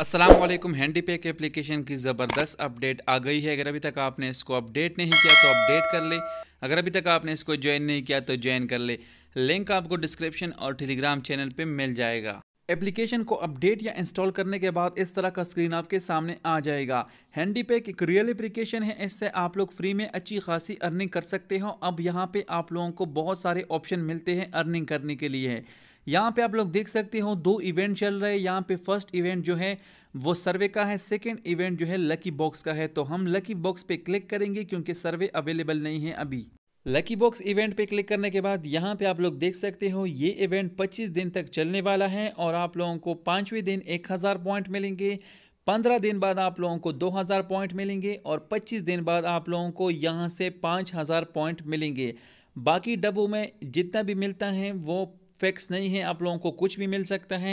Aslam handy pack application की ज़बरदस्त update आ गई है अगर अभी तक आपने इसको अपडेट नहीं किया तो अपडेट कर ले अगर अभी तक आपने इसको ज्वाइन नहीं किया तो ज्वाइन कर ले लिंक आपको डिस्क्रिप्शन और टेलीग्राम चैनल पे मिल जाएगा एप्लीकेशन को अपडेट या इंस्टॉल करने के बाद इस तरह का स्क्रीन आपके सामने आ जाएगा हैंडी पैक एक रियल एप्लीकेशन है इससे आप लोग फ्री में अच्छी खासी अर्निंग कर सकते हो अब यहाँ पे आप लोगों को बहुत सारे ऑप्शन मिलते हैं अर्निंग करने के लिए यहाँ पे आप लोग देख सकते हो दो इवेंट चल रहे हैं यहाँ पे फर्स्ट इवेंट जो है वो सर्वे का है सेकेंड इवेंट जो है लकी बॉक्स का है तो हम लकी बॉक्स पे क्लिक करेंगे क्योंकि सर्वे अवेलेबल नहीं है अभी लकी बॉक्स इवेंट पे क्लिक करने के बाद यहाँ पे आप लोग देख सकते हो ये इवेंट 25 दिन तक चलने वाला है और आप लोगों को पाँचवें दिन 1000 पॉइंट मिलेंगे पंद्रह दिन बाद आप लोगों को 2000 पॉइंट मिलेंगे और 25 दिन बाद आप लोगों को यहाँ से 5000 पॉइंट मिलेंगे बाकी डब्बों में जितना भी मिलता है वो फिक्स नहीं है आप लोगों को कुछ भी मिल सकता है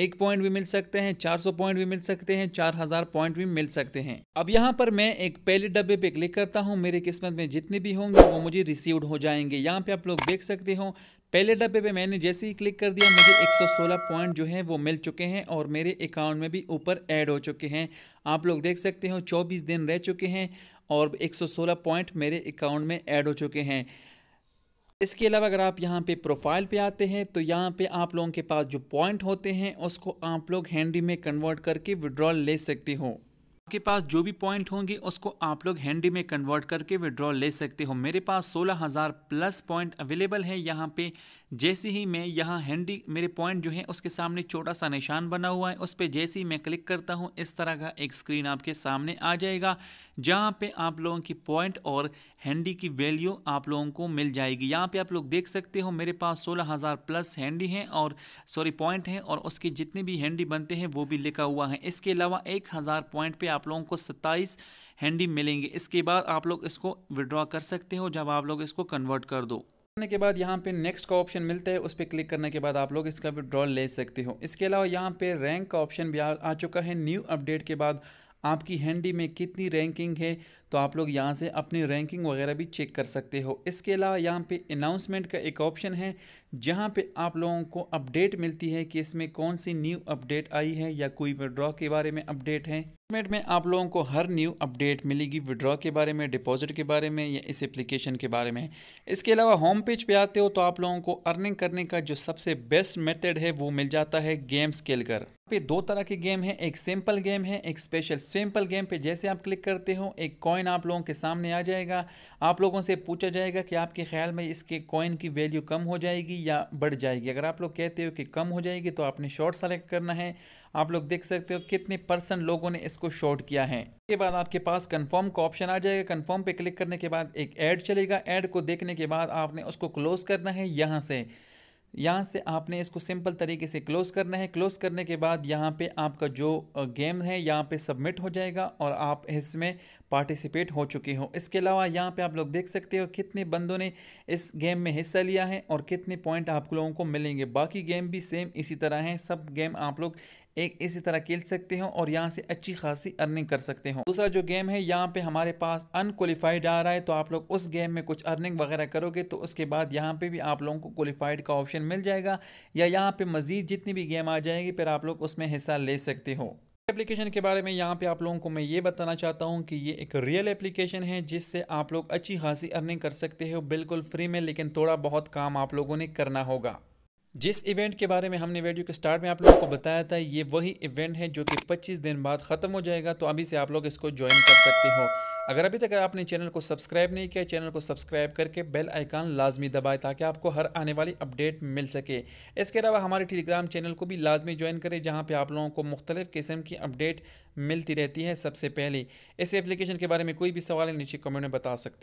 एक पॉइंट भी मिल सकते हैं चार सौ पॉइंट भी मिल सकते हैं चार हजार पॉइंट भी मिल सकते हैं अब यहाँ पर मैं एक पहले डब्बे पे क्लिक करता हूँ मेरे किस्मत में जितने भी होंगे वो मुझे रिसीव्ड हो जाएंगे यहाँ पे आप लोग देख सकते हो पहले डब्बे पे मैंने जैसे ही क्लिक कर दिया मुझे 116 पॉइंट जो है वो मिल चुके हैं और मेरे अकाउंट में भी ऊपर ऐड हो चुके हैं आप लोग देख सकते हो 24 दिन रह चुके हैं और 116 पॉइंट मेरे अकाउंट में ऐड हो चुके हैं इसके अलावा अगर आप यहाँ पे प्रोफाइल पे आते हैं तो यहाँ पे आप लोगों के पास जो पॉइंट होते हैं उसको आप लोग हैंडी में कन्वर्ट करके विड्रॉल ले सकते हो आपके पास जो भी पॉइंट होंगे उसको आप लोग हैंडी में कन्वर्ट करके विड्रॉ ले सकते हो मेरे पास 16000 प्लस पॉइंट अवेलेबल है यहाँ पे जैसे ही मैं यहाँ हैंडी मेरे पॉइंट जो है उसके सामने छोटा सा निशान बना हुआ है उस पर जैसे ही मैं क्लिक करता हूँ इस तरह का एक स्क्रीन आपके सामने आ जाएगा जहाँ पे आप लोगों की पॉइंट और हैंडी की वैल्यू आप लोगों को मिल जाएगी यहाँ पे आप लोग देख सकते हो मेरे पास 16000 प्लस हैंडी हैं और सॉरी पॉइंट हैं और उसके जितने भी हैंडी बनते हैं वो भी लिखा हुआ है इसके अलावा एक पॉइंट पे आप आप लोगों को सत्ताईस हैंडी मिलेंगे इसके बाद आप लोग इसको विड्रॉ कर सकते हो जब आप लोग इसको कन्वर्ट कर दो करने के बाद यहाँ पे नेक्स्ट का ऑप्शन मिलता है उस पर क्लिक करने के बाद आप लोग इसका विड्रॉल ले सकते हो इसके अलावा यहाँ पे रैंक का ऑप्शन भी आ, आ चुका है न्यू अपडेट के बाद आपकी हैंडी में कितनी रैंकिंग है तो आप लोग यहाँ से अपनी रैंकिंग वगैरह भी चेक कर सकते हो इसके अलावा यहाँ पे अनाउंसमेंट का एक ऑप्शन है जहाँ पे आप लोगों को अपडेट मिलती है कि इसमें कौन सी न्यू अपडेट आई है या कोई विड्रॉ के बारे में अपडेट है पेमेंट में आप लोगों को हर न्यू अपडेट मिलेगी विड्रॉ के बारे में डिपॉजिट के बारे में या इस एप्लीकेशन के बारे में इसके अलावा होम पेज पे आते हो तो आप लोगों को अर्निंग करने का जो सबसे बेस्ट मेथड है वो मिल जाता है गेम स्केल कर पे दो तरह के गेम है एक सिंपल गेम है एक स्पेशल सिंपल गेम पे जैसे आप क्लिक करते हो एक कॉइन आप लोगों के सामने आ जाएगा आप लोगों से पूछा जाएगा कि आपके ख्याल में इसके कॉइन की वैल्यू कम हो जाएगी या बढ़ जाएगी अगर आप लोग कहते हो कि कम हो जाएगी तो आपने शॉर्ट सेलेक्ट करना है आप लोग देख सकते हो कितने परसेंट लोगों ने इसको शॉर्ट किया है इसके बाद आपके पास कंफर्म का ऑप्शन आ जाएगा कंफर्म पे क्लिक करने के बाद एक ऐड चलेगा ऐड को देखने के बाद आपने उसको क्लोज करना है यहाँ से यहाँ से आपने इसको सिंपल तरीके से क्लोज़ करना है क्लोज़ करने के बाद यहाँ पे आपका जो गेम है यहाँ पे सबमिट हो जाएगा और आप इसमें पार्टिसिपेट हो चुके हो इसके अलावा यहाँ पे आप लोग देख सकते हो कितने बंदों ने इस गेम में हिस्सा लिया है और कितने पॉइंट आप लोगों को मिलेंगे बाकी गेम भी सेम इसी तरह हैं सब गेम आप लोग एक इसी तरह खेल सकते हो और यहाँ से अच्छी खासी अर्निंग कर सकते हो दूसरा जो गेम है यहाँ पे हमारे पास अनकालीफाइड आ रहा है तो आप लोग उस गेम में कुछ अर्निंग वगैरह करोगे तो उसके बाद यहाँ पे भी आप लोगों को क्वालिफाइड का ऑप्शन मिल जाएगा या यहाँ पे मजीद जितनी भी गेम आ जाएगी फिर आप लोग उसमें हिस्सा ले सकते हो एप्लीकेशन के बारे में यहाँ पे आप लोगों को मैं ये बताना चाहता हूँ कि ये एक रियल एप्लीकेशन है जिससे आप लोग अच्छी खासी अर्निंग कर सकते हो बिल्कुल फ्री में लेकिन थोड़ा बहुत काम आप लोगों ने करना होगा जिस इवेंट के बारे में हमने वीडियो के स्टार्ट में आप लोगों को बताया था ये वही इवेंट है जो कि 25 दिन बाद ख़त्म हो जाएगा तो अभी से आप लोग इसको ज्वाइन कर सकते हो अगर अभी तक आपने चैनल को सब्सक्राइब नहीं किया चैनल को सब्सक्राइब करके बेल आइकान लाजमी दबाए ताकि आपको हर आने वाली अपडेट मिल सके इसके अलावा हमारे टेलीग्राम चैनल को भी लाजमी ज्वाइन करें जहाँ पर आप लोगों को मुख्तलिफ़ किस्म की अपडेट मिलती रहती है सबसे पहले इस एप्लीकेशन के बारे में कोई भी सवाल नीचे कमेंट में बता सकते हो